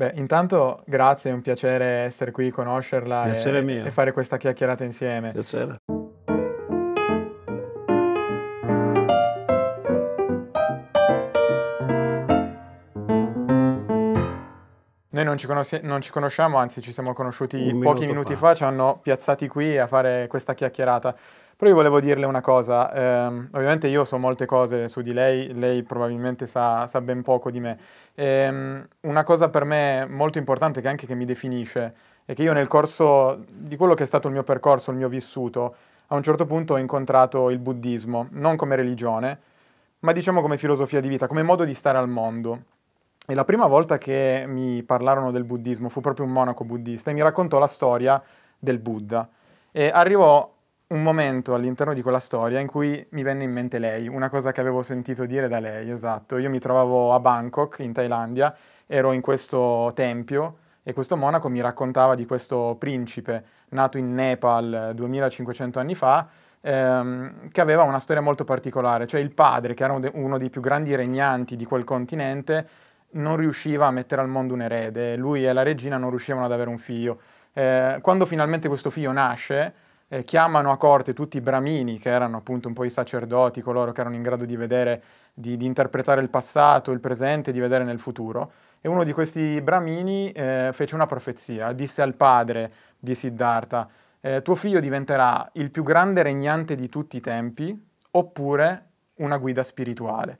Beh, intanto grazie, è un piacere essere qui, conoscerla e, e, fare questa chiacchierata insieme. Piacere. non ci, conosci- non ci conosciamo, anzi ci siamo conosciuti Un pochi minuto minuti fa. fa. ci hanno piazzati qui a fare questa chiacchierata. Però io volevo dirle una cosa, ehm, ovviamente io so molte cose su di lei, lei probabilmente sa, sa ben poco di me. Ehm, una cosa per me molto importante che anche che mi definisce è che io nel corso di quello che è stato il mio percorso, il mio vissuto, a un certo punto ho incontrato il buddismo, non come religione, ma diciamo come filosofia di vita, come modo di stare al mondo. E la prima volta che mi parlarono del buddismo fu proprio un monaco buddista e mi raccontò la storia del Buddha. E arrivò un momento all'interno di quella storia in cui mi venne in mente lei, una cosa che avevo sentito dire da lei, esatto. Io mi trovavo a Bangkok, in Thailandia, ero in questo tempio e questo monaco mi raccontava di questo principe nato in Nepal 2500 anni fa, ehm, che aveva una storia molto particolare, cioè il padre, che era uno dei più grandi regnanti di quel continente, non riusciva a mettere al mondo un erede, lui e la regina non riuscivano ad avere un figlio. Eh, quando finalmente questo figlio nasce, eh, chiamano a corte tutti i bramini, che erano appunto un po' i sacerdoti, coloro che erano in grado di vedere, di, di interpretare il passato, il presente, di vedere nel futuro. E uno di questi bramini eh, fece una profezia, disse al padre di Siddhartha, eh, tuo figlio diventerà il più grande regnante di tutti i tempi, oppure una guida spirituale.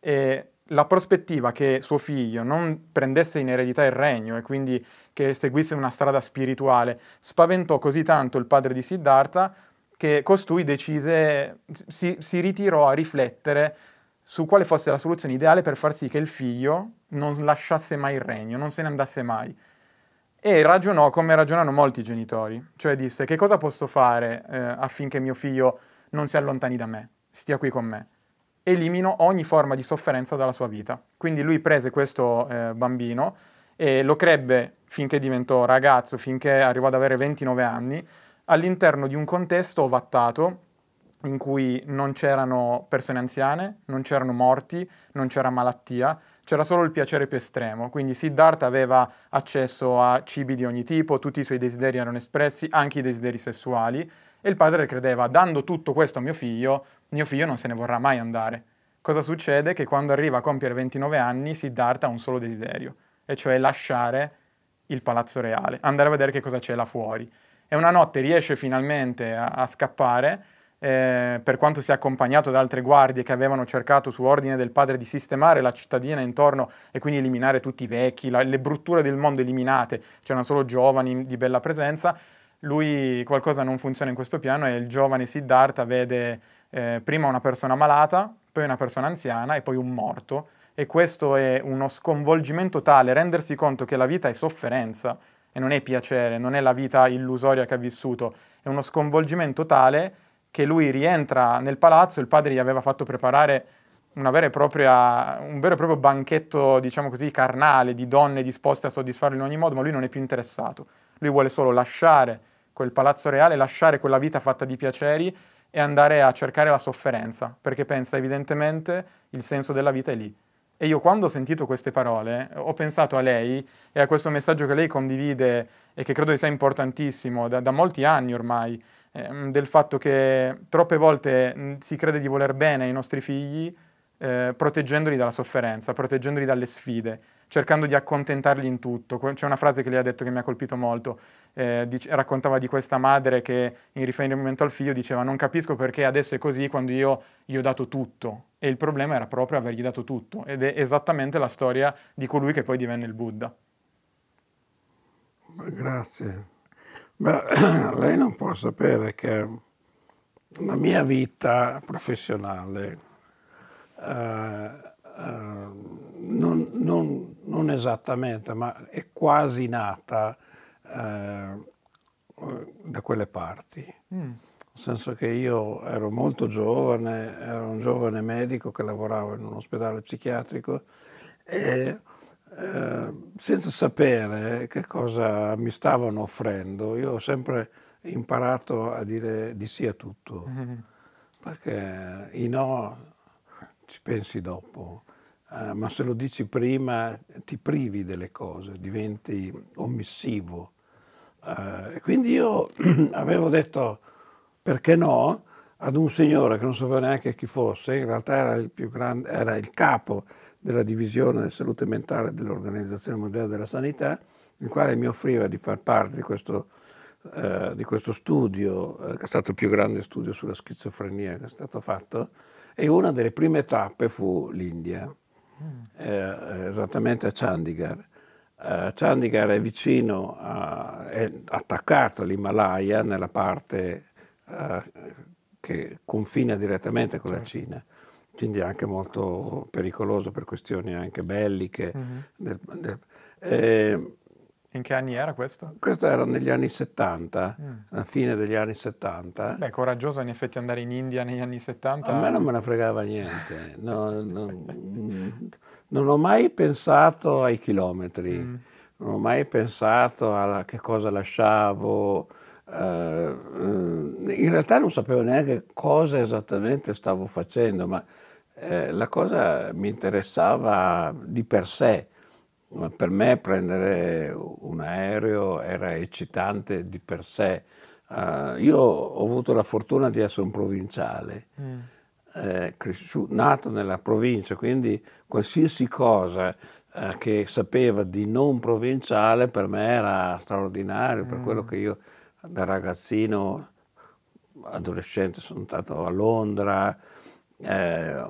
E la prospettiva che suo figlio non prendesse in eredità il regno e quindi che seguisse una strada spirituale spaventò così tanto il padre di Siddhartha che costui decise, si, si ritirò a riflettere su quale fosse la soluzione ideale per far sì che il figlio non lasciasse mai il regno, non se ne andasse mai. E ragionò come ragionano molti genitori, cioè disse che cosa posso fare eh, affinché mio figlio non si allontani da me, stia qui con me elimino ogni forma di sofferenza dalla sua vita. Quindi lui prese questo eh, bambino e lo crebbe finché diventò ragazzo, finché arrivò ad avere 29 anni, all'interno di un contesto ovattato in cui non c'erano persone anziane, non c'erano morti, non c'era malattia, c'era solo il piacere più estremo. Quindi Siddhartha aveva accesso a cibi di ogni tipo, tutti i suoi desideri erano espressi, anche i desideri sessuali, e il padre credeva, dando tutto questo a mio figlio, mio figlio non se ne vorrà mai andare. Cosa succede? Che quando arriva a compiere 29 anni Siddhartha ha un solo desiderio, e cioè lasciare il palazzo reale, andare a vedere che cosa c'è là fuori. E una notte riesce finalmente a, a scappare, eh, per quanto sia accompagnato da altre guardie che avevano cercato su ordine del padre di sistemare la cittadina intorno e quindi eliminare tutti i vecchi, la, le brutture del mondo eliminate, c'erano solo giovani di bella presenza, lui qualcosa non funziona in questo piano e il giovane Siddhartha vede eh, prima una persona malata, poi una persona anziana e poi un morto. E questo è uno sconvolgimento tale, rendersi conto che la vita è sofferenza e non è piacere, non è la vita illusoria che ha vissuto, è uno sconvolgimento tale che lui rientra nel palazzo, il padre gli aveva fatto preparare propria, un vero e proprio banchetto, diciamo così, carnale, di donne disposte a soddisfarlo in ogni modo, ma lui non è più interessato. Lui vuole solo lasciare quel palazzo reale, lasciare quella vita fatta di piaceri e andare a cercare la sofferenza, perché pensa evidentemente il senso della vita è lì. E io quando ho sentito queste parole ho pensato a lei e a questo messaggio che lei condivide e che credo sia importantissimo da, da molti anni ormai, eh, del fatto che troppe volte si crede di voler bene ai nostri figli eh, proteggendoli dalla sofferenza, proteggendoli dalle sfide, cercando di accontentarli in tutto. C'è una frase che lei ha detto che mi ha colpito molto, eh, dice, raccontava di questa madre che in riferimento al figlio diceva non capisco perché adesso è così quando io gli ho dato tutto e il problema era proprio avergli dato tutto ed è esattamente la storia di colui che poi divenne il Buddha. Grazie. Ma lei non può sapere che la mia vita professionale eh, eh, non, non, non esattamente, ma è quasi nata eh, da quelle parti. Mm. Nel senso che io ero molto giovane, ero un giovane medico che lavorava in un ospedale psichiatrico e eh, senza sapere che cosa mi stavano offrendo, io ho sempre imparato a dire di sì a tutto, mm. perché i no ci pensi dopo. Uh, ma se lo dici prima ti privi delle cose, diventi omissivo. Eh, quindi io avevo detto perché no ad un signore che non sapevo neanche chi fosse, in realtà era il, grande, era il capo della divisione di salute mentale dell'Organizzazione Mondiale della Sanità, il quale mi offriva di far parte di questo, eh, di questo studio, eh, che è stato il più grande studio sulla schizofrenia che è stato fatto, e una delle prime tappe fu l'India, mm. eh, esattamente a Chandigarh eh, Chandigarh è vicino, a, è attaccato all'Himalaya nella parte eh, che confina direttamente con la certo. Cina, quindi è anche molto pericoloso per questioni anche belliche. Mm-hmm. Del, del, eh, in che anni era questo? Questo era negli anni 70, mm. alla fine degli anni 70. Beh, coraggioso in effetti andare in India negli anni 70. A me non me ne fregava niente. No, no, non ho mai pensato ai chilometri, mm. non ho mai pensato a che cosa lasciavo. Eh, eh, in realtà non sapevo neanche cosa esattamente stavo facendo, ma eh, la cosa mi interessava di per sé. Per me prendere un aereo era eccitante di per sé. Eh, io ho avuto la fortuna di essere un provinciale. Mm eh, cresciuto, nato nella provincia, quindi qualsiasi cosa eh, che sapeva di non provinciale per me era straordinario, mm. per quello mm. che io da ragazzino, adolescente, sono stato a Londra, eh,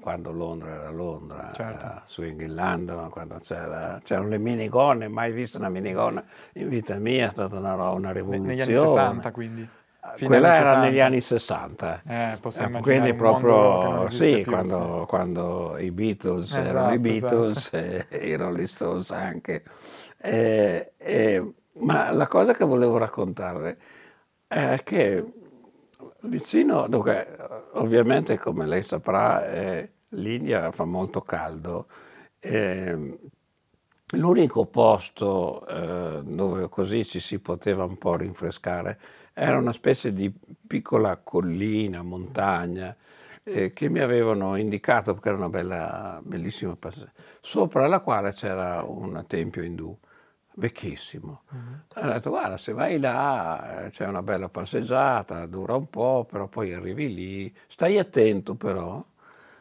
quando Londra era Londra, certo. Eh, su Inghilterra, quando c'erano le minigonne, mai visto una minigonna in vita mia, è stata una, una rivoluzione. Negli anni 60 quindi? Quella era 60. negli anni 60, eh, eh, quindi proprio sì, più, quando, sì. quando, i Beatles esatto, erano i esatto, esatto. Beatles esatto. e i Rolling Stones anche. Eh, eh, ma la cosa che volevo raccontare è che vicino, dunque, ovviamente come lei saprà, eh, l'India fa molto caldo. Ehm, l'unico posto eh, dove così ci si poteva un po' rinfrescare era una specie di piccola collina, montagna, eh, che mi avevano indicato perché era una bella, bellissima passata, sopra la quale c'era un tempio indù vecchissimo. Mm -hmm. Hanno detto guarda se vai là eh, c'è una bella passeggiata, dura un po', però poi arrivi lì, stai attento però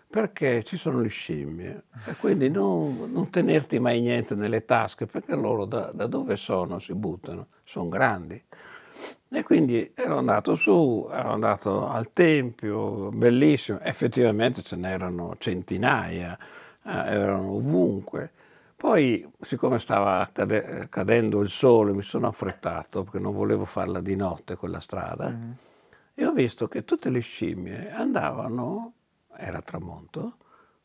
perché ci sono le scimmie e quindi non, non tenerti mai niente nelle tasche perché loro da, da dove sono si buttano, sono grandi. E quindi ero andato su, ero andato al tempio, bellissimo, effettivamente ce n'erano centinaia, eh, erano ovunque. Poi, siccome stava cade- cadendo il sole, mi sono affrettato perché non volevo farla di notte quella strada mm-hmm. e ho visto che tutte le scimmie andavano, era tramonto,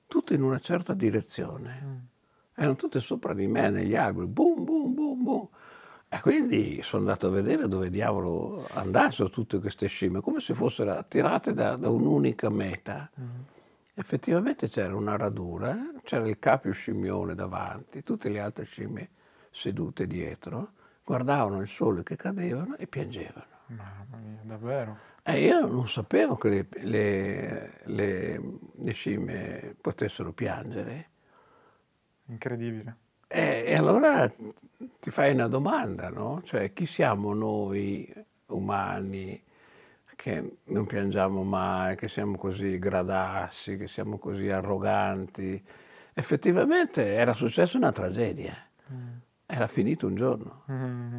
tutte in una certa direzione. Mm. Erano tutte sopra di me negli alberi, boom, boom, boom, boom. E quindi sono andato a vedere dove diavolo andassero tutte queste scimmie, come se fossero attirate da, da un'unica meta. Mm. Effettivamente c'era una radura, c'era il capio scimmione davanti, tutte le altre scimmie sedute dietro, guardavano il sole che cadevano e piangevano. Mamma mia, davvero? E io non sapevo che le, le, le, le scimmie potessero piangere. Incredibile. Eh, e allora ti fai una domanda, no? Cioè, chi siamo noi umani che non piangiamo mai, che siamo così gradassi, che siamo così arroganti? Effettivamente era successa una tragedia. Mm. Era finito un giorno. Mm.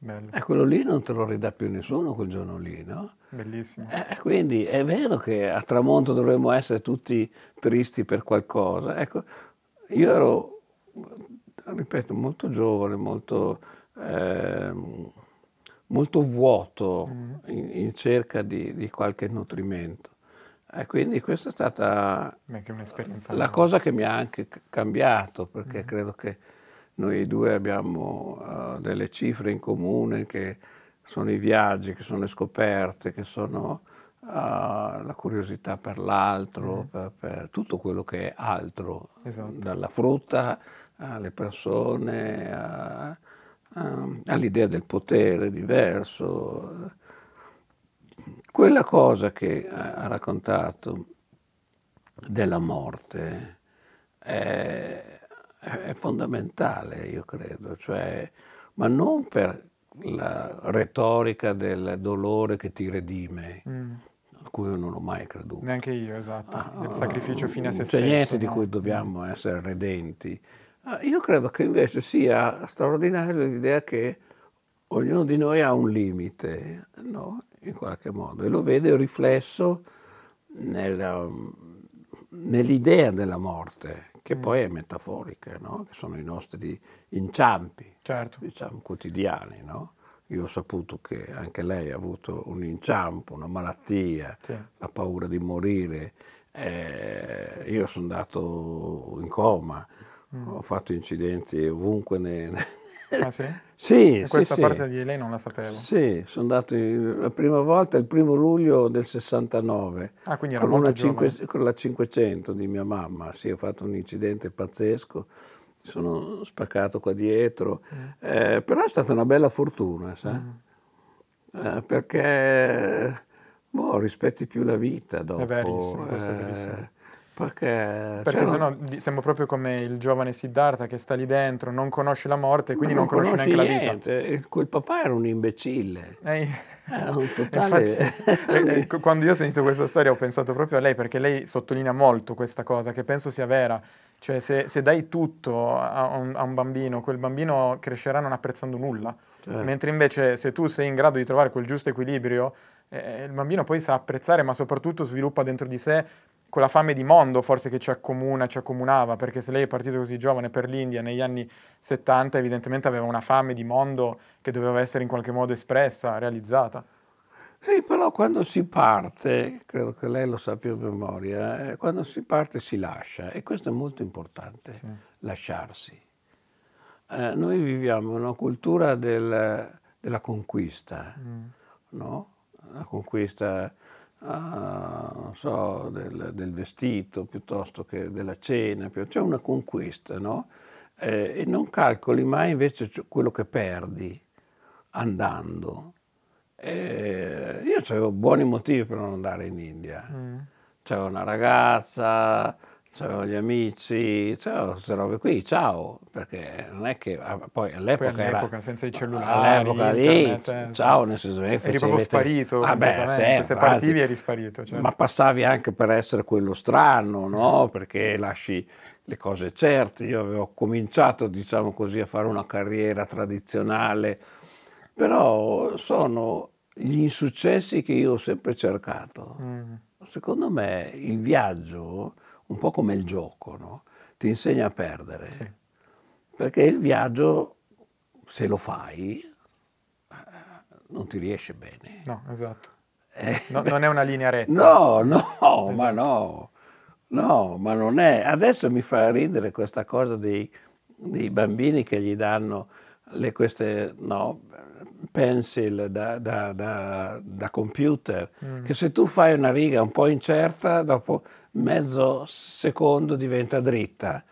Bello. E quello lì non te lo ridà più nessuno quel giorno lì, no? Bellissimo. Eh, eh quindi è vero che a tramonto dovremmo essere tutti tristi per qualcosa. Ecco, io ero Ah, ripeto, molto giovane, molto, eh, molto vuoto mm. in, in, cerca di, di, qualche nutrimento. E quindi questa è stata è la cosa che mi ha anche cambiato, perché mm. credo che noi due abbiamo uh, delle cifre in comune che sono i viaggi, che sono le scoperte, che sono uh, la curiosità per l'altro, mm. per, per, tutto quello che è altro, esatto. dalla frutta alle persone, a, a, all'idea del potere diverso. Quella cosa che ha raccontato della morte è, è fondamentale, io credo, cioè, ma non per la retorica del dolore che ti redime, mm. a cui io non ho mai creduto. Neanche io, esatto, ah, il sacrificio fino a se stesso. C'è niente no? di cui mm. dobbiamo essere redenti, Ah, io credo che invece sia straordinaria l'idea che ognuno di noi ha un limite, no? in qualche modo, e lo vede riflesso nel, nell'idea della morte, che mm. poi è metaforica, no? che sono i nostri inciampi certo. diciamo, quotidiani. No? Io ho saputo che anche lei ha avuto un inciampo, una malattia, sì. la paura di morire. Eh, io sono andato in coma Mm. Ho fatto incidenti ovunque. Ne... Ah sì? sì, questa sì. parte di lei non la sapevo. Sì, sono andato la prima volta il primo luglio del 69. Ah, quindi era con, una 5, con la 500 di mia mamma. Sì, ho fatto un incidente pazzesco sono spaccato qua dietro, mm. eh, però è stata una bella fortuna, sa? Mm. Eh, perché boh, rispetti più la vita dopo. È bellissimo, eh, perché, Perché cioè, sennò no, siamo proprio come il giovane Siddhartha che sta lì dentro, non conosce la morte, quindi non, non conosce, neanche niente. la vita. Quel papà era un imbecille. Eh, un totale... Infatti, eh, eh quando io ho sentito questa storia ho pensato proprio a lei, perché lei sottolinea molto questa cosa, che penso sia vera. Cioè, se, se dai tutto a un, a un, bambino, quel bambino crescerà non apprezzando nulla. Certo. Mentre invece se tu sei in grado di trovare quel giusto equilibrio, eh, eh il bambino poi sa apprezzare, ma soprattutto sviluppa dentro di sé quella fame di mondo forse che ci accomuna, ci accomunava, perché se lei è partito così giovane per l'India negli anni 70 evidentemente aveva una fame di mondo che doveva essere in qualche modo espressa, realizzata. Sì, però quando si parte, credo che lei lo sappia a memoria, eh, quando si parte si lascia e questo è molto importante, sì. lasciarsi. Eh, noi viviamo una cultura del, della conquista, mm. no? La conquista Ah, non so, del, del, vestito piuttosto che della cena, c'è una conquista, no? Eh, e non calcoli mai invece quello che perdi andando. Eh, io avevo buoni motivi per non andare in India. Mm. C'era una ragazza, Ciao gli amici, ciao, queste robe qui, ciao, perché non è che ah, poi all'epoca, poi all'epoca era, senza i cellulari, all'epoca lì, eh, ciao, nel senso che eh, eri proprio sparito, vabbè, ah, sempre, se partivi anzi, eri sparito, certo. ma passavi anche per essere quello strano, no? Mm. Perché lasci le cose certe, io avevo cominciato, diciamo così, a fare una carriera tradizionale, però sono gli insuccessi che io ho sempre cercato. Mm. Secondo me il viaggio un po' come il gioco, no? ti insegna a perdere. Sì. Perché il viaggio, se lo fai, eh, non ti riesce bene. No, esatto. Eh, no, non è una linea retta. No, no, esatto. ma no. No, ma non è. Adesso mi fa ridere questa cosa dei, dei bambini che gli danno le, queste no, pencil da, da, da, da computer, mm. che se tu fai una riga un po' incerta, dopo mezzo secondo diventa dritta,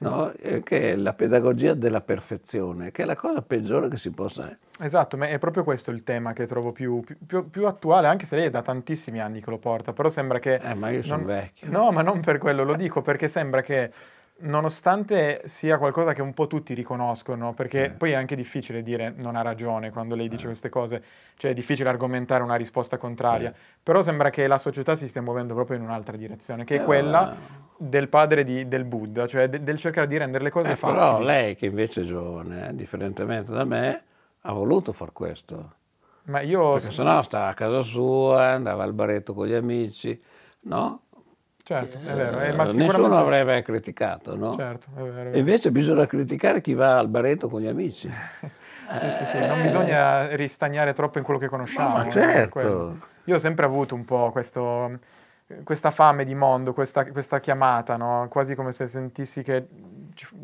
no? che è la pedagogia della perfezione, che è la cosa peggiore che si possa... Eh. Esatto, ma è proprio questo il tema che trovo più, più, più attuale, anche se lei è da tantissimi anni che lo porta, però sembra che... Eh, ma io non... sono vecchio. No, ma non per quello, lo dico perché sembra che nonostante sia qualcosa che un po' tutti riconoscono, perché eh. poi è anche difficile dire non ha ragione quando lei dice eh. queste cose, cioè è difficile argomentare una risposta contraria, eh. però sembra che la società si stia muovendo proprio in un'altra direzione, che è eh, quella del padre di, del Buddha, cioè de, del cercare di rendere le cose eh, facili. Però lei che invece è giovane, eh, differentemente da me, ha voluto far questo. Ma io... Perché sono... sennò stava a casa sua, andava al baretto con gli amici, no? Certo, è eh, vero. Eh, ma sicuramente... Nessuno avrebbe criticato, no? Certo, è vero, è vero. Invece bisogna criticare chi va al baretto con gli amici. sì, sì, sì. Non bisogna ristagnare troppo in quello che conosciamo. Ma certo. Io ho sempre avuto un po' questo, questa fame di mondo, questa, questa chiamata, no? quasi come se sentissi che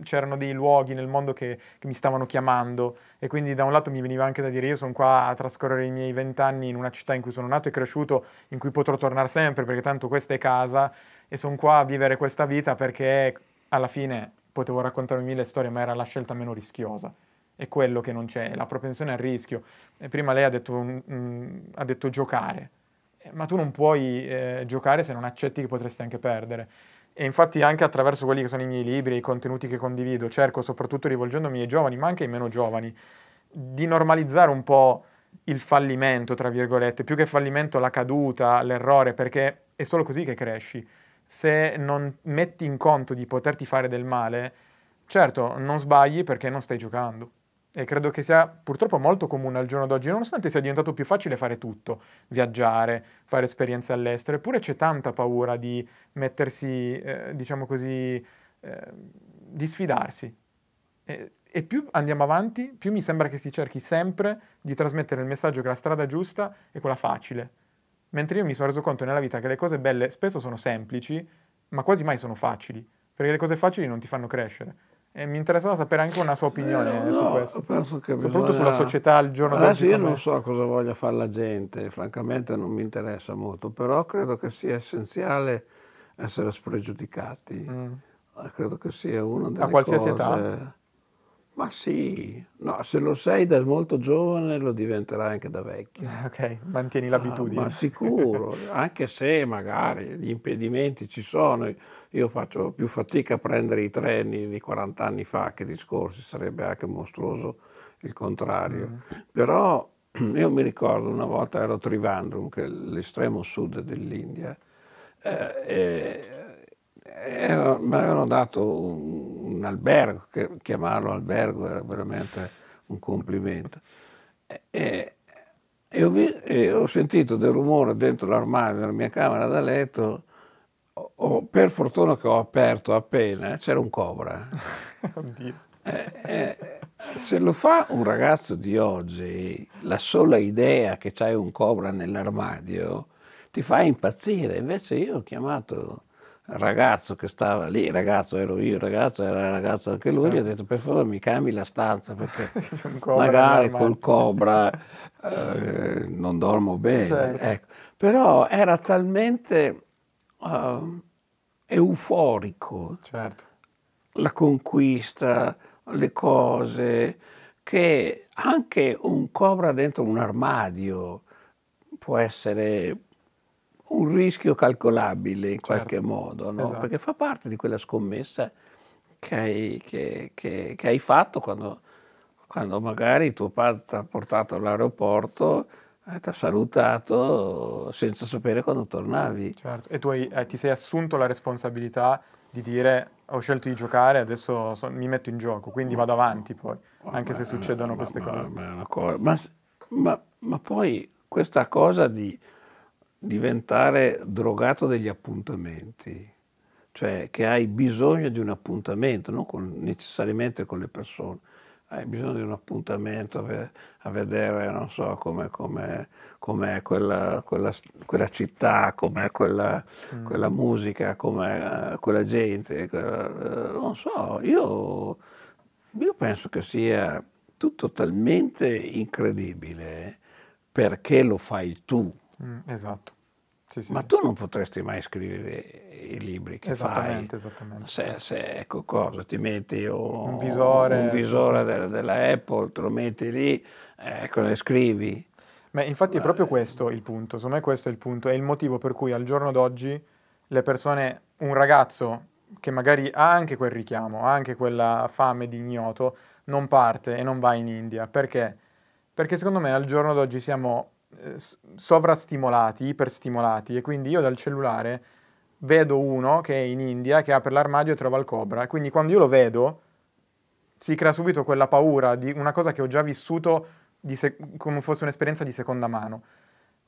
c'erano dei luoghi nel mondo che, che, mi stavano chiamando e quindi da un lato mi veniva anche da dire io sono qua a trascorrere i miei vent'anni in una città in cui sono nato e cresciuto, in cui potrò tornare sempre perché tanto questa è casa e sono qua a vivere questa vita perché alla fine potevo raccontarmi mille storie, ma era la scelta meno rischiosa. È quello che non c'è, la propensione al rischio. E prima lei ha detto, um, ha detto, giocare, eh, ma tu non puoi eh, giocare se non accetti che potresti anche perdere. E infatti anche attraverso quelli che sono i miei libri, i contenuti che condivido, cerco soprattutto rivolgendomi ai giovani, ma anche ai meno giovani, di normalizzare un po' il fallimento, tra virgolette, più che fallimento la caduta, l'errore, perché è solo così che cresci se non metti in conto di poterti fare del male, certo, non sbagli perché non stai giocando. E credo che sia purtroppo molto comune al giorno d'oggi, nonostante sia diventato più facile fare tutto, viaggiare, fare esperienze all'estero, eppure c'è tanta paura di mettersi, eh, diciamo così, eh, di sfidarsi. E, e più andiamo avanti, più mi sembra che si cerchi sempre di trasmettere il messaggio che la strada giusta è quella facile, Mentre io mi sono reso conto nella vita che le cose belle spesso sono semplici, ma quasi mai sono facili, perché le cose facili non ti fanno crescere. E mi interessava sapere anche una sua opinione eh, su questo. Penso che Soprattutto sulla società al giorno d'oggi. Io non so cosa voglia fare la gente, francamente non mi interessa molto, però credo che sia essenziale essere spregiudicati. Mm. Eh, credo che sia una delle cose... A qualsiasi cose... età? Ma sì, no, se lo sei da molto giovane lo diventerai anche da vecchio. Ok, mantieni l'abitudine. Ah, ma sicuro, anche se magari gli impedimenti ci sono, io faccio più fatica a prendere i treni di 40 anni fa che discorsi, sarebbe anche mostruoso il contrario. Mm. Però io mi ricordo una volta ero a Trivandrum, che è l'estremo sud dell'India, eh, e era, mi avevano dato un, un albergo, che, chiamarlo albergo era veramente un complimento. E, e, ho, vi, e ho, sentito del rumore dentro l'armadio della mia camera da letto. Ho, per fortuna che ho aperto appena, c'era un cobra. Oddio. Eh, eh, se lo fa un ragazzo di oggi, la sola idea che c'hai un cobra nell'armadio ti fa impazzire. Invece io ho chiamato ragazzo che stava lì, ragazzo ero io, ragazzo era ragazzo anche lui, gli ho certo. detto per favore mi cambi la stanza perché magari col cobra eh, non dormo bene. Certo. Ecco. Però era talmente uh, euforico certo. la conquista, le cose, che anche un cobra dentro un armadio può essere un rischio calcolabile in qualche certo. modo, no? esatto. perché fa parte di quella scommessa che hai, che, che, che hai fatto quando, quando, magari tuo padre ti ha portato all'aeroporto, eh, ti ha salutato senza sapere quando tornavi. Certo. E tu hai, eh, ti sei assunto la responsabilità di dire ho scelto di giocare, adesso so, mi metto in gioco, quindi vado avanti poi, anche ma, se succedono ma, queste ma, cose. Ma, ma, poi questa cosa di diventare drogato degli appuntamenti, cioè che hai bisogno di un appuntamento, non con, necessariamente con le persone, hai bisogno di un appuntamento a vedere, non so, come, come, come è quella, quella, quella città, com'è quella, mm. quella musica, com'è eh, quella gente, eh, non so, io, io penso che sia tutto talmente incredibile perché lo fai tu Mm, esatto. Sì, sì, Ma sì. tu non potresti mai scrivere i libri che esattamente, fai. Esattamente, se, se, ecco cosa, ti metti un, un visore, un visore della, della, Apple, te lo metti lì, ecco, le scrivi. Beh, infatti Guarda. è eh. proprio questo il punto, secondo me questo è il punto, è il motivo per cui al giorno d'oggi le persone, un ragazzo che magari ha anche quel richiamo, ha anche quella fame di ignoto, non parte e non va in India. Perché? Perché secondo me al giorno d'oggi siamo eh, sovrastimolati, iperstimolati e quindi io dal cellulare vedo uno che è in India che apre l'armadio e trova il cobra. Quindi quando io lo vedo si crea subito quella paura di una cosa che ho già vissuto sec- come fosse un'esperienza di seconda mano.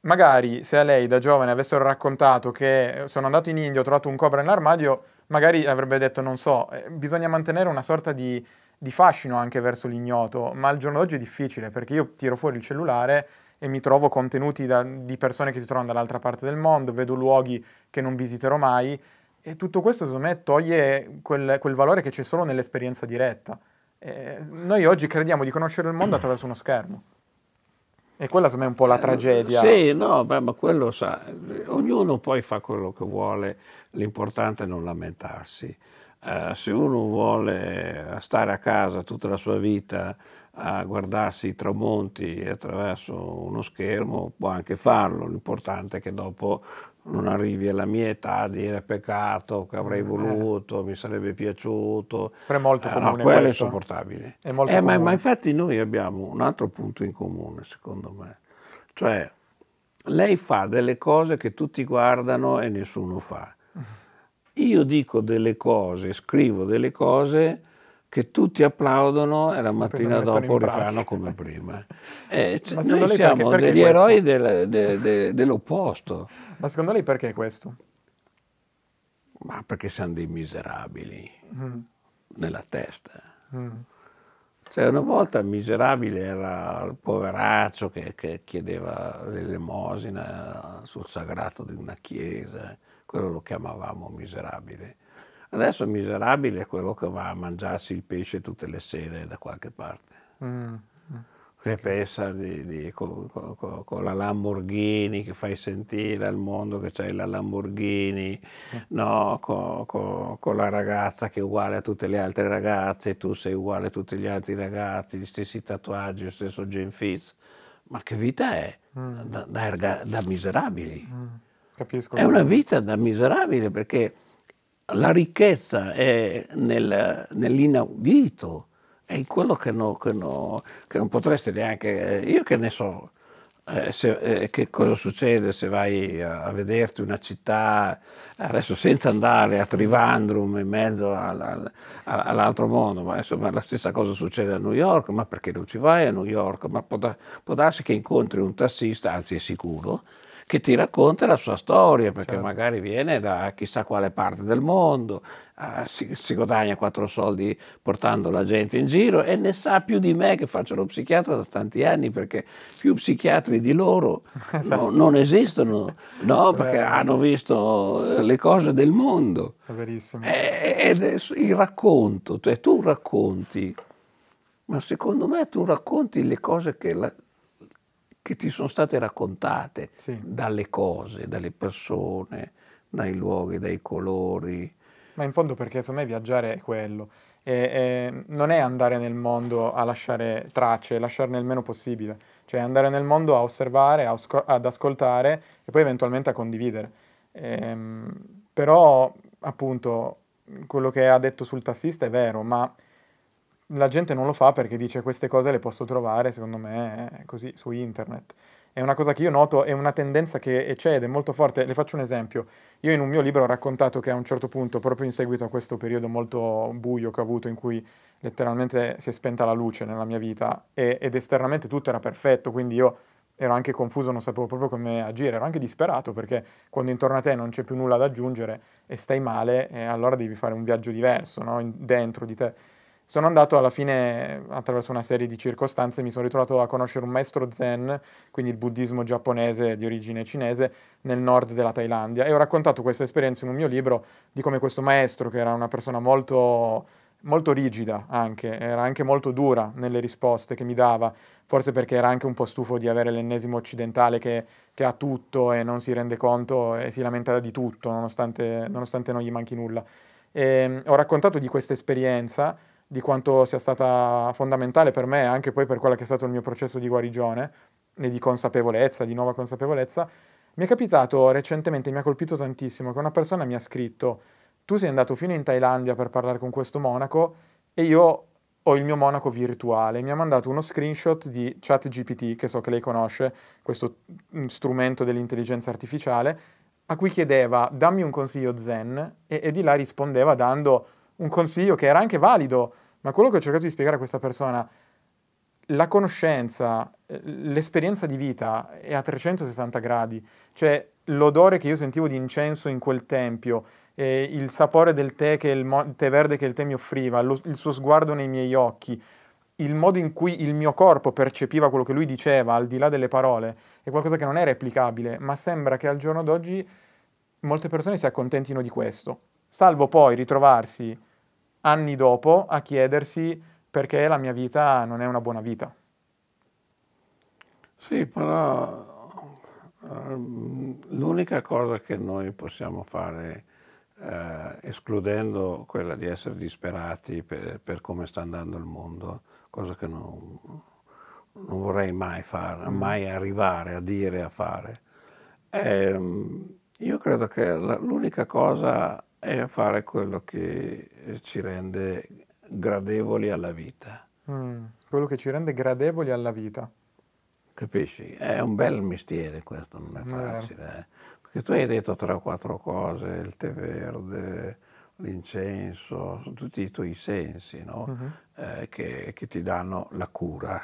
Magari se a lei da giovane avessero raccontato che eh, sono andato in India, ho trovato un cobra nell'armadio, magari avrebbe detto non so, eh, bisogna mantenere una sorta di, di fascino anche verso l'ignoto, ma al giorno d'oggi è difficile perché io tiro fuori il cellulare e mi trovo contenuti da, di persone che si trovano dall'altra parte del mondo, vedo luoghi che non visiterò mai e tutto questo secondo me toglie quel, quel valore che c'è solo nell'esperienza diretta. Eh, noi oggi crediamo di conoscere il mondo attraverso uno schermo. E quella secondo me è un po' la eh, tragedia. Eh, sì, no, beh, ma quello sa, ognuno poi fa quello che vuole, l'importante è non lamentarsi. Eh, se uno vuole stare a casa tutta la sua vita a guardarsi i tramonti attraverso uno schermo, può anche farlo, l'importante è che dopo non arrivi alla mia età a dire peccato che avrei mm, eh. voluto, mi sarebbe piaciuto. Però è molto eh, comune. Eh, no, quello è insopportabile. È molto eh, ma, ma, infatti noi abbiamo un altro punto in comune, secondo me. Cioè, lei fa delle cose che tutti guardano e nessuno fa. Mm. Io dico delle cose, scrivo delle cose che tutti applaudono e la mattina dopo rifanno come prima. Eh, cioè, noi lei siamo perché, perché degli questo? eroi del, de, de, dell'opposto. Ma secondo lei perché questo? Ma perché siamo dei miserabili mm. nella testa. Mm. Cioè, una volta miserabile era il poveraccio che, che chiedeva l'elemosina sul sagrato di una chiesa, quello lo chiamavamo miserabile Adesso è miserabile quello che va a mangiarsi il pesce tutte le sere da qualche parte. Mm. Che pensa di, di, con, con, con, la Lamborghini, che fai sentire al mondo che c'è la Lamborghini, sì. no? con, con, la ragazza che è uguale a tutte le altre ragazze, tu sei uguale a tutti gli altri ragazzi, gli stessi tatuaggi, lo stesso genfizz. Ma che vita è? Mm. Da, da, da, miserabili. Mm. Capisco. È una vita da miserabile perché la ricchezza è nel, nell'inaudito, è in quello che, no, che, no, che, non potreste neanche... Eh, io che ne so eh, se, eh, che cosa succede se vai a, a, vederti una città, adesso senza andare a Trivandrum in mezzo al, al, all'altro mondo, ma insomma la stessa cosa succede a New York, ma perché non ci vai a New York? Ma può, da, può darsi che incontri un tassista, anzi è sicuro, che ti racconta la sua storia, perché certo. magari viene da chissà quale parte del mondo, eh, si, si, guadagna quattro soldi portando la gente in giro e ne sa più di me che faccio lo psichiatra da tanti anni, perché più psichiatri di loro no, non esistono, no? perché hanno visto eh, le cose del mondo. È verissimo. Eh, ed è il racconto, cioè tu racconti ma secondo me tu racconti le cose che la, che ti sono state raccontate sì. dalle cose, dalle persone, dai luoghi, dai colori. Ma in fondo perché secondo me viaggiare è quello. E, e non è andare nel mondo a lasciare tracce, lasciarne il meno possibile, cioè andare nel mondo a osservare, a ad ascoltare e poi eventualmente a condividere. E, ehm, però appunto quello che ha detto sul tassista è vero, ma la gente non lo fa perché dice queste cose le posso trovare, secondo me, così su internet. È una cosa che io noto, è una tendenza che c'è ed è molto forte. Le faccio un esempio. Io in un mio libro ho raccontato che a un certo punto, proprio in seguito a questo periodo molto buio che ho avuto in cui letteralmente si è spenta la luce nella mia vita e, ed esternamente tutto era perfetto, quindi io ero anche confuso, non sapevo proprio come agire, ero anche disperato perché quando intorno a te non c'è più nulla da aggiungere e stai male, eh, allora devi fare un viaggio diverso, no? dentro di te sono andato alla fine, attraverso una serie di circostanze, mi sono ritrovato a conoscere un maestro zen, quindi il buddismo giapponese di origine cinese, nel nord della Thailandia. E ho raccontato questa esperienza in un mio libro di come questo maestro, che era una persona molto, molto rigida anche, era anche molto dura nelle risposte che mi dava, forse perché era anche un po' stufo di avere l'ennesimo occidentale che, che ha tutto e non si rende conto e si lamenta di tutto, nonostante, nonostante non gli manchi nulla. E, ehm, ho raccontato di questa esperienza di quanto sia stata fondamentale per me, anche poi per quello che è stato il mio processo di guarigione e di consapevolezza, di nuova consapevolezza, mi è capitato recentemente, mi ha colpito tantissimo, che una persona mi ha scritto, tu sei andato fino in Thailandia per parlare con questo monaco e io ho il mio monaco virtuale. Mi ha mandato uno screenshot di ChatGPT, che so che lei conosce, questo strumento dell'intelligenza artificiale, a cui chiedeva dammi un consiglio zen e, e di là rispondeva dando un consiglio che era anche valido, ma quello che ho cercato di spiegare a questa persona, la conoscenza, eh, l'esperienza di vita è a 360 gradi, cioè l'odore che io sentivo di incenso in quel tempio, eh, il sapore del tè, il tè, verde che il tè mi offriva, lo, il suo sguardo nei miei occhi, il modo in cui il mio corpo percepiva quello che lui diceva, al di là delle parole, è qualcosa che non è replicabile, ma sembra che al giorno d'oggi molte persone si accontentino di questo, salvo poi ritrovarsi anni dopo a chiedersi perché la mia vita non è una buona vita. Sì, però ehm, l'unica cosa che noi possiamo fare, eh, escludendo quella di essere disperati per, per, come sta andando il mondo, cosa che non, non vorrei mai fare, mm. mai arrivare a dire, a fare, eh, io credo che l'unica cosa e a fare quello che eh, ci rende gradevoli alla vita. Mm, quello che ci rende gradevoli alla vita. Capisci? È un bel mestiere questo, non è eh. facile. Eh. Perché tu hai detto tre o quattro cose, il tè verde, l'incenso, tutti i tuoi sensi, no? mm-hmm. eh, che, che, ti danno la cura.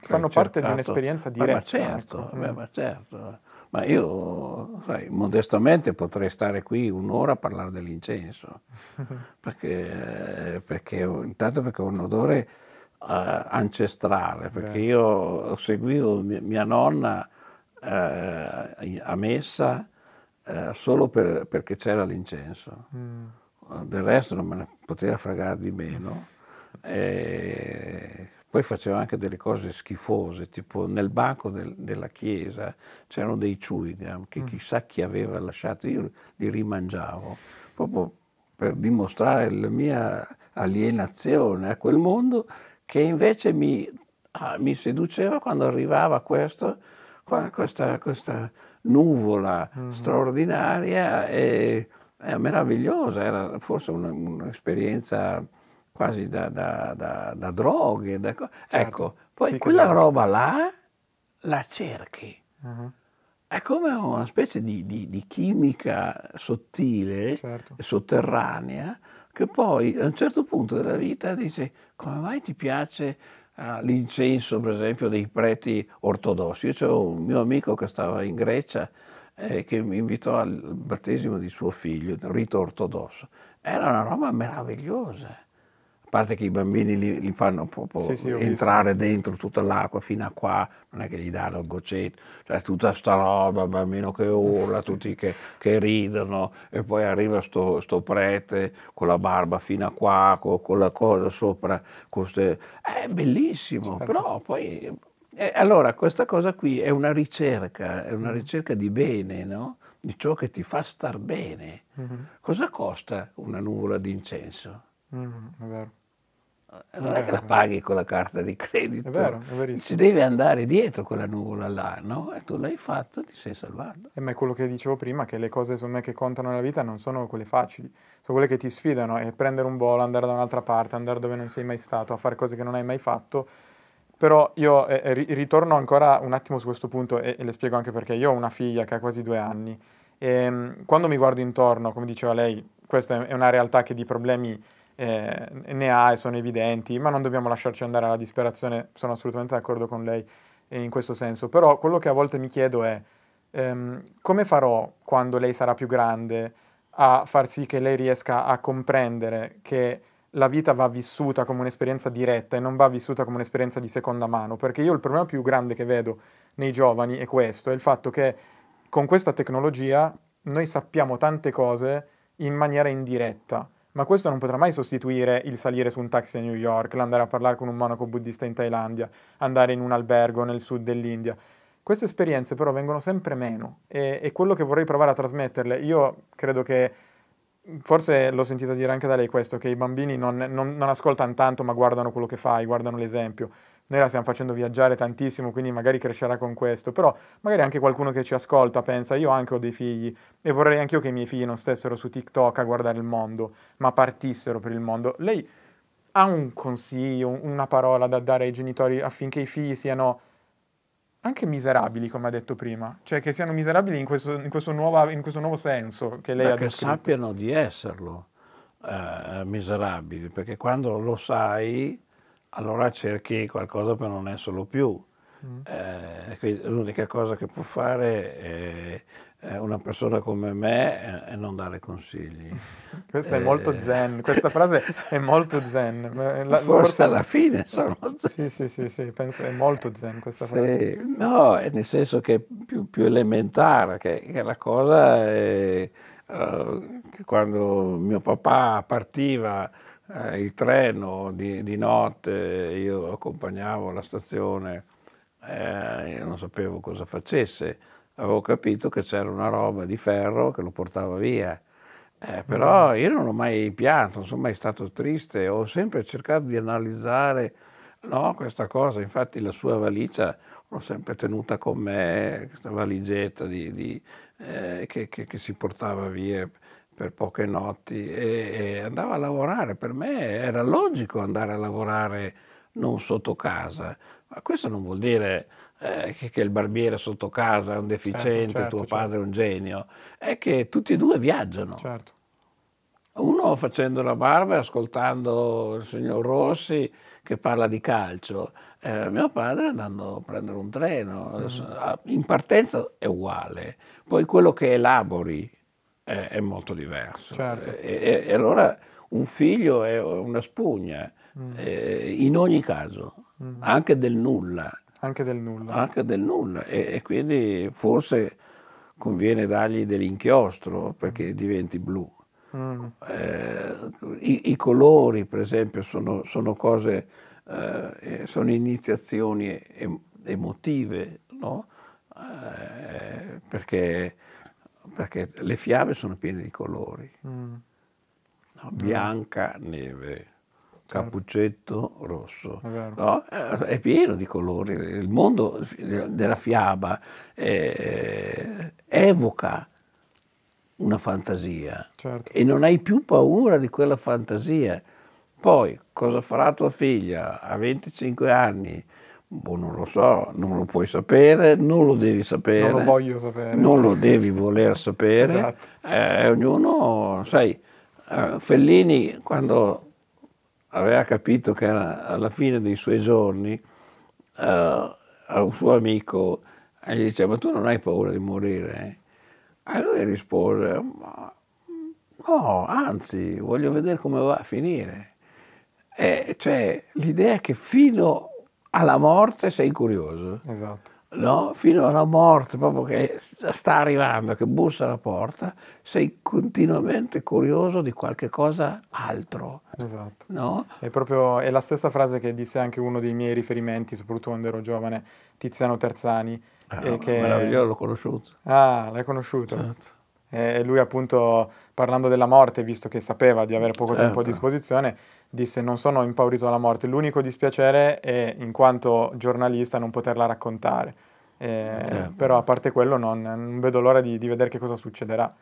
Che Fanno parte di un'esperienza diretta. Ma certo, ecco. beh, mm. ma certo. Ma io, sai, modestamente potrei stare qui un'ora a parlare dell'incenso, perché, perché, intanto perché è un odore uh, ancestrale, perché io seguivo mia nonna uh, a messa uh, solo per, perché c'era l'incenso, mm. del resto non me ne poteva fregare di meno. E poi faceva anche delle cose schifose, tipo nel banco del, della chiesa c'erano dei chewing che mm. chissà chi aveva lasciato, io li rimangiavo, proprio per dimostrare la mia alienazione a quel mondo che invece mi, ah, mi seduceva quando arrivava questo, questa, questa nuvola mm. straordinaria e, e eh, meravigliosa, era forse un'esperienza quasi da, da, da, da droghe. Certo. Ecco, poi sì, quella roba là la cerchi. Uh-huh. È come una specie di, di, di chimica sottile, certo. sotterranea, che poi a un certo punto della vita dice come mai ti piace uh, l'incenso, per esempio, dei preti ortodossi? Io ho un mio amico che stava in Grecia eh, che mi invitò al battesimo di suo figlio, rito ortodosso. Era una roba meravigliosa parte che i bambini li, li fanno proprio sì, sì, entrare visto. dentro tutta l'acqua fino a qua, non è che gli danno il goccetto, cioè tutta sta roba, bambino che urla, tutti che, che ridono e poi arriva sto, sto, prete con la barba fino a qua, con, con la cosa sopra, ste... è bellissimo, certo. però poi... Eh, allora questa cosa qui è una ricerca, è una mm. ricerca di bene, no? di ciò che ti fa star bene. Mm -hmm. Cosa costa una nuvola d'incenso? Mm, è vero. Eh, non è che la eh. paghi con la carta di credito, è vero, è ci devi andare dietro quella nuvola là, no? E tu l'hai fatto, ti sei salvato. E eh, ma è quello che dicevo prima, che le cose me, che contano nella vita non sono quelle facili, sono quelle che ti sfidano, e prendere un volo, andare da un'altra parte, andare dove non sei mai stato, a fare cose che non hai mai fatto. Però io eh, ritorno ancora un attimo su questo punto e, e le spiego anche perché io ho una figlia che ha quasi due anni e ehm, quando mi guardo intorno, come diceva lei, questa è una realtà che di problemi eh, ne ha e sono evidenti, ma non dobbiamo lasciarci andare alla disperazione, sono assolutamente d'accordo con lei eh, in questo senso, però quello che a volte mi chiedo è ehm, come farò quando lei sarà più grande a far sì che lei riesca a comprendere che la vita va vissuta come un'esperienza diretta e non va vissuta come un'esperienza di seconda mano, perché io il problema più grande che vedo nei giovani è questo, è il fatto che con questa tecnologia noi sappiamo tante cose in maniera indiretta ma questo non potrà mai sostituire il salire su un taxi a New York, l'andare a parlare con un monaco buddista in Thailandia, andare in un albergo nel sud dell'India. Queste esperienze però vengono sempre meno e, e quello che vorrei provare a trasmetterle, io credo che forse l'ho sentita dire anche da lei questo, che i bambini non, non, non ascoltano tanto ma guardano quello che fai, guardano l'esempio noi la stiamo facendo viaggiare tantissimo, quindi magari crescerà con questo, però magari anche qualcuno che ci ascolta pensa, io anche ho dei figli e vorrei anche io che i miei figli non stessero su TikTok a guardare il mondo, ma partissero per il mondo. Lei ha un consiglio, una parola da dare ai genitori affinché i figli siano anche miserabili, come ha detto prima, cioè che siano miserabili in questo, in questo, nuova, in questo nuovo senso che lei ma ha detto. Che sappiano di esserlo eh, miserabili, perché quando lo sai allora cerchi qualcosa per non esserlo più. Mm. Eh, l'unica cosa che può fare è, una persona come me è non dare consigli. Questa eh, è molto zen, questa frase è molto zen. Eh, la, forse, forse, alla fine sono zen. Sì, sì, sì, sì, penso è molto zen questa sì, frase. No, nel senso che è più, più elementare, che, che, la cosa è uh, che quando mio papà partiva eh, il treno di, di, notte, io accompagnavo alla stazione, eh, io non sapevo cosa facesse, avevo capito che c'era una roba di ferro che lo portava via. Eh, però mm. io non ho mai pianto, non sono mai stato triste, ho sempre cercato di analizzare no, questa cosa, infatti la sua valigia l'ho sempre tenuta con me, questa valigetta di, di, eh, che, che, che, si portava via per poche notti e, e andavo a lavorare. Per me era logico andare a lavorare non sotto casa, ma questo non vuol dire eh, che, che, il barbiere sotto casa è un certo, deficiente, certo, certo, tuo padre certo. è un genio, è che tutti e due viaggiano. Certo. Uno facendo la barba e ascoltando il signor Rossi che parla di calcio, eh, mio padre andando a prendere un treno. Mm In partenza è uguale, poi quello che elabori è, è molto diverso. Certo. E, e, allora un figlio è una spugna, mm. eh, in ogni caso, mm. anche del nulla. Anche del nulla. Anche del nulla. E, e quindi forse conviene dargli dell'inchiostro perché mm. diventi blu. Mm. Eh, i, i, colori, per esempio, sono, sono cose, eh, sono iniziazioni emotive, no? eh, perché perché le fiabe sono piene di colori. Mm. No, bianca, neve, certo. cappuccetto, rosso. È, no, eh, è pieno di colori. Il mondo della fiaba eh, evoca una fantasia certo. e non hai più paura di quella fantasia. Poi cosa farà tua figlia a 25 anni? Boh, non lo so, non lo puoi sapere, non lo devi sapere. Non lo voglio sapere. Non lo devi voler sapere. Esatto. Eh, ognuno, sai, eh, Fellini quando aveva capito che era alla fine dei suoi giorni, uh, eh, a un suo amico gli diceva, ma tu non hai paura di morire? E lui rispose, no, anzi, voglio vedere come va a finire. E cioè l'idea che fino alla morte sei curioso. Esatto. No? Fino alla morte, proprio che sta arrivando, che bussa alla porta, sei continuamente curioso di qualche cosa altro. Esatto. No? È proprio è la stessa frase che disse anche uno dei miei riferimenti, soprattutto quando ero giovane, Tiziano Terzani. Ah, eh, che... Meraviglioso, l'ho conosciuto. Ah, l'hai conosciuto? Certo. Eh, e lui appunto parlando della morte, visto che sapeva di avere poco certo. tempo a certo. disposizione, disse non sono impaurito dalla morte, l'unico dispiacere è in quanto giornalista non poterla raccontare, eh, certo. però a parte quello non, non vedo l'ora di, di, vedere che cosa succederà.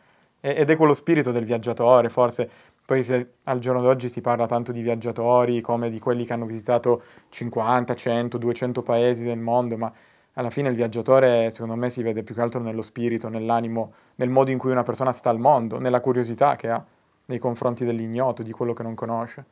E, ed è quello spirito del viaggiatore, forse poi se al giorno d'oggi si parla tanto di viaggiatori come di quelli che hanno visitato 50, 100, 200 paesi del mondo, ma alla fine il viaggiatore secondo me si vede più che altro nello spirito, nell'animo, nel modo in cui una persona sta al mondo, nella curiosità che ha nei confronti dell'ignoto, di quello che non conosce.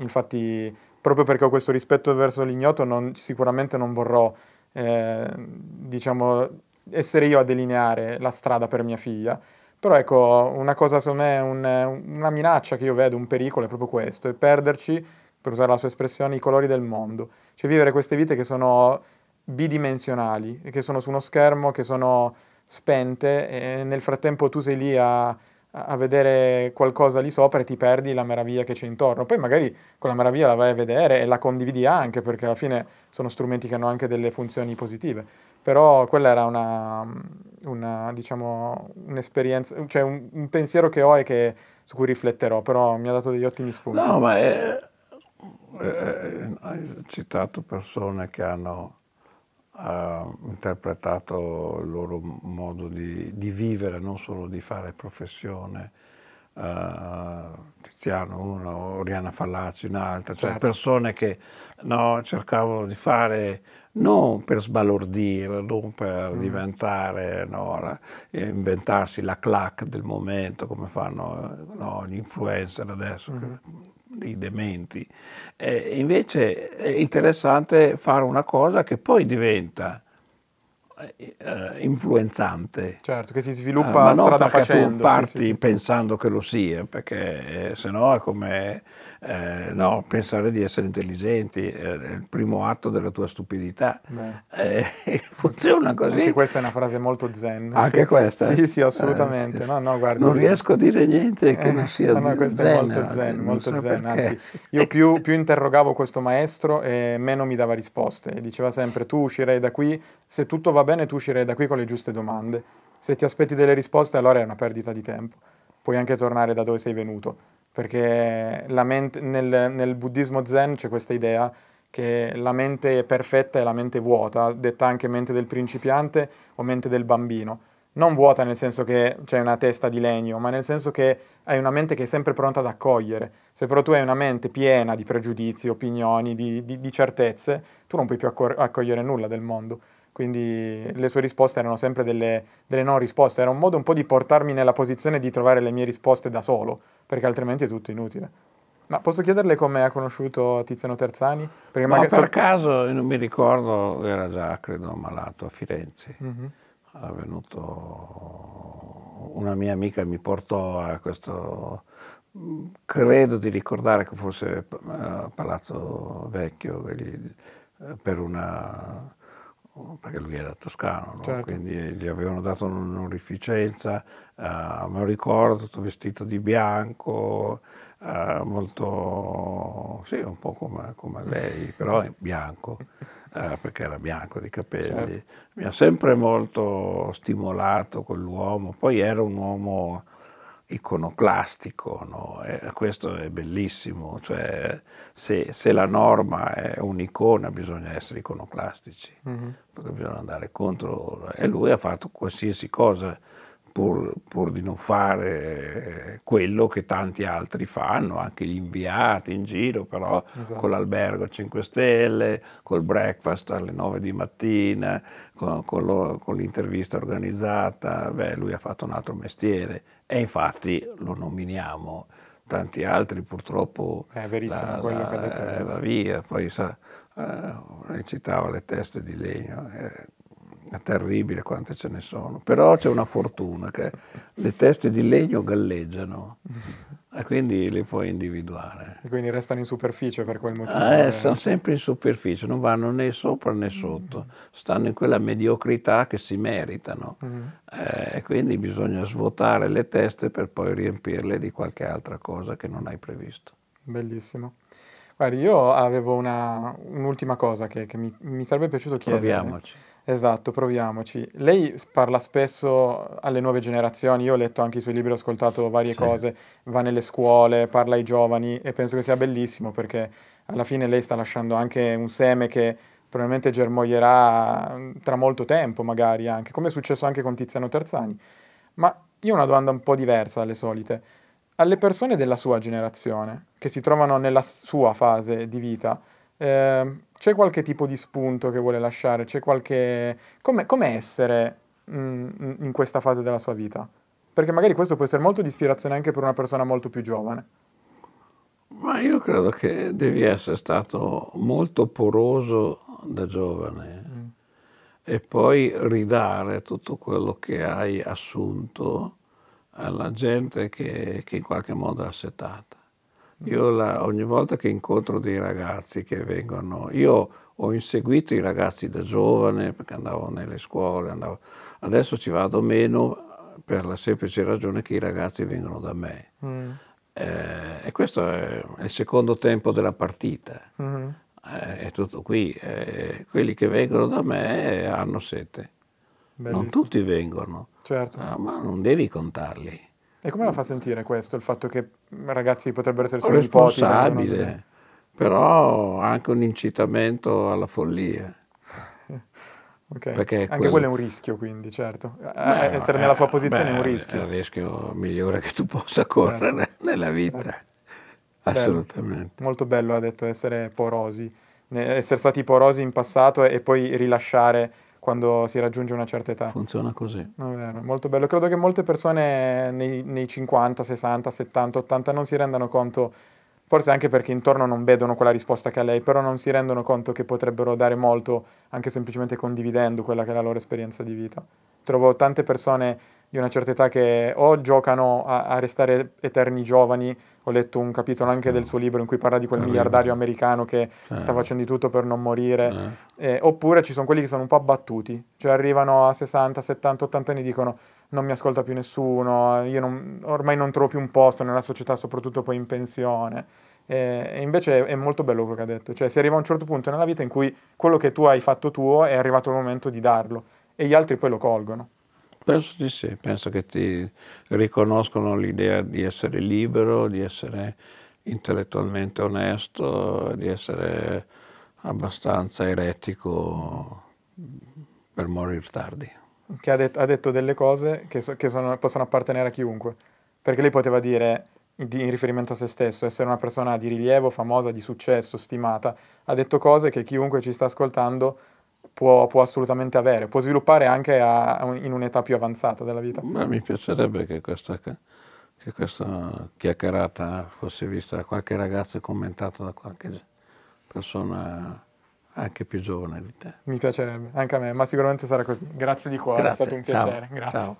Infatti, proprio perché ho questo rispetto verso l'ignoto, non, sicuramente non vorrò, eh, diciamo, essere io a delineare la strada per mia figlia. Però ecco, una cosa secondo me, un, una minaccia che io vedo, un pericolo è proprio questo, è perderci, per usare la sua espressione, i colori del mondo. Cioè vivere queste vite che sono bidimensionali, che sono su uno schermo, che sono spente e nel frattempo tu sei lì a a vedere qualcosa lì sopra e ti perdi la meraviglia che c'è intorno. Poi magari con la meraviglia la vai a vedere e la condividi anche, perché alla fine sono strumenti che hanno anche delle funzioni positive. Però quella era una, una diciamo, un'esperienza, cioè un, un, pensiero che ho e che, su cui rifletterò, però mi ha dato degli ottimi spunti. No, ma è, è, è, hai citato persone che hanno ha interpretato il loro modo di, di vivere, non solo di fare professione. Uh, Tiziano uno, Oriana Fallaci un'altra, cioè certo. persone che no, cercavano di fare non per sbalordire, non per mm. diventare, no, la, eh, inventarsi la clac del momento come fanno no, gli influencer adesso, mm. che, dei dementi. Eh, invece è interessante fare una cosa che poi diventa eh, eh, influenzante. Certo, che si ah, sviluppa ah, ma non strada perché tu parti sì, sì, pensando che lo sia, perché eh, se no è come eh, no, pensare di essere intelligenti, eh, è il primo atto della tua stupidità. Eh, funziona così. Anche questa è una frase molto zen. Anche sì. questa? Sì, sì, assolutamente. Eh, no, no, guarda, non riesco a dire niente che eh, non sia no, no, zen. È molto zen, molto so zen. Anzi, io più, più, interrogavo questo maestro e meno mi dava risposte. diceva sempre, tu uscirei da qui, se tutto va bene tu uscirei da qui con le giuste domande. Se ti aspetti delle risposte allora è una perdita di tempo. Puoi anche tornare da dove sei venuto perché mente, nel, nel buddismo zen c'è questa idea che la mente perfetta è la mente vuota, detta anche mente del principiante o mente del bambino. Non vuota nel senso che c'è una testa di legno, ma nel senso che hai una mente che è sempre pronta ad accogliere. Se però tu hai una mente piena di pregiudizi, opinioni, di, di, di certezze, tu non puoi più accogliere nulla del mondo quindi le sue risposte erano sempre delle, delle non risposte, era un modo un po' di portarmi nella posizione di trovare le mie risposte da solo, perché altrimenti è tutto inutile. Ma posso chiederle come ha conosciuto Tiziano Terzani? Perché no, per so... caso, non mi ricordo, era già, credo, malato a Firenze. Mm-hmm. Era venuto... Una mia amica mi portò a questo... Credo di ricordare che fosse a eh, Palazzo Vecchio eh, per una perché lui era toscano, no? certo. quindi gli avevano dato un'onorificenza, uh, eh, me lo ricordo, tutto vestito di bianco, uh, molto, sì, un po' come, come lei, però in bianco, uh, perché era bianco di capelli. Certo. Mi ha sempre molto stimolato quell'uomo, poi era un uomo iconoclastico, no? eh, questo è bellissimo, cioè, se, se, la norma è un'icona bisogna essere iconoclastici, mm-hmm. perché bisogna andare contro, e lui ha fatto qualsiasi cosa pur, pur, di non fare eh, quello che tanti altri fanno, anche gli inviati in giro, però esatto. con l'albergo 5 Stelle, col breakfast alle 9 di mattina, con, con, lo, con l'intervista organizzata, beh lui ha fatto un altro mestiere e infatti lo nominiamo, tanti altri purtroppo è verissimo la, quello la, che ha detto eh, va via, poi sa, eh, recitava le teste di legno, eh, è terribile quante ce ne sono, però c'è una fortuna che le teste di legno galleggiano e quindi le puoi individuare. E quindi restano in superficie per quel motivo? Eh, eh, sono sempre in superficie, non vanno né sopra né sotto, mm. stanno in quella mediocrità che si meritano mm. eh, e quindi bisogna svuotare le teste per poi riempirle di qualche altra cosa che non hai previsto. Bellissimo. Guardi, io avevo una, un'ultima cosa che, che mi, mi, sarebbe piaciuto chiedere. Proviamoci Esatto, proviamoci. Lei parla spesso alle nuove generazioni, io ho letto anche i suoi libri, ho ascoltato varie sì. cose, va nelle scuole, parla ai giovani e penso che sia bellissimo perché alla fine lei sta lasciando anche un seme che probabilmente germoglierà mm, tra molto tempo magari anche, come è successo anche con Tiziano Terzani. Ma io ho una domanda un po' diversa dalle solite. Alle persone della sua generazione, che si trovano nella sua fase di vita, Ehm, c'è qualche tipo di spunto che vuole lasciare? C'è qualche... Come, com essere mh, mm, mm, in questa fase della sua vita? Perché magari questo può essere molto di ispirazione anche per una persona molto più giovane. Ma io credo che devi essere stato molto poroso da giovane eh. mm. e poi ridare tutto quello che hai assunto alla gente che, che in qualche modo è assetata. Io la, ogni volta che incontro dei ragazzi che vengono, io ho inseguito i ragazzi da giovane perché andavo nelle scuole, andavo, adesso ci vado meno per la semplice ragione che i ragazzi vengono da me. Mm. Eh, e questo è il secondo tempo della partita. Mm. Eh, è tutto qui. Eh, quelli che vengono da me eh, hanno sete. Bellissimo. Non tutti vengono, certo. Ah, ma non devi contarli. E come la fa sentire questo, il fatto che ragazzi potrebbero essere solo responsabile, nipoti, però anche un incitamento alla follia. Okay. Anche quello... quello... è un rischio, quindi, certo. Beh, Essere eh, nella sua posizione beh, è un rischio. È il rischio migliore che tu possa correre certo. nella vita. Certo. Assolutamente. Bello. Molto bello, ha detto, essere porosi. Essere stati porosi in passato e poi rilasciare quando si raggiunge una certa età. Funziona così. Vero, molto bello. Credo che molte persone nei, nei 50, 60, 70, 80 non si rendano conto forse anche perché intorno non vedono quella risposta che ha lei, però non si rendono conto che potrebbero dare molto anche semplicemente condividendo quella che è la loro esperienza di vita. Trovo tante persone di una certa età che o giocano a, a restare eterni giovani ho letto un capitolo anche del suo mm. libro in cui parla di quel miliardario americano che eh. sta facendo di tutto per non morire, eh. Eh, oppure ci sono quelli che sono un po' abbattuti, cioè arrivano a 60, 70, 80 anni e dicono non mi ascolta più nessuno, io non, ormai non trovo più un posto nella società, soprattutto poi in pensione. E invece è molto bello quello che ha detto, cioè si arriva a un certo punto nella vita in cui quello che tu hai fatto tuo è arrivato il momento di darlo e gli altri poi lo colgono. Penso di sì, penso che ti riconoscono l'idea di essere libero, di essere intellettualmente onesto, di essere abbastanza eretico per morire tardi. Che ha detto, ha detto delle cose che, so, che sono, possono appartenere a chiunque, perché lei poteva dire in riferimento a se stesso, essere una persona di rilievo, famosa, di successo, stimata, ha detto cose che chiunque ci sta ascoltando può, può assolutamente avere, può sviluppare anche a, in un'età più avanzata della vita. Beh, mi piacerebbe che questa, che questa chiacchierata fosse vista da qualche ragazzo e commentata da qualche persona anche più giovane di te. Mi piacerebbe, anche a me, ma sicuramente sarà così. Grazie di cuore, Grazie. è stato un piacere. Ciao. Grazie. Ciao.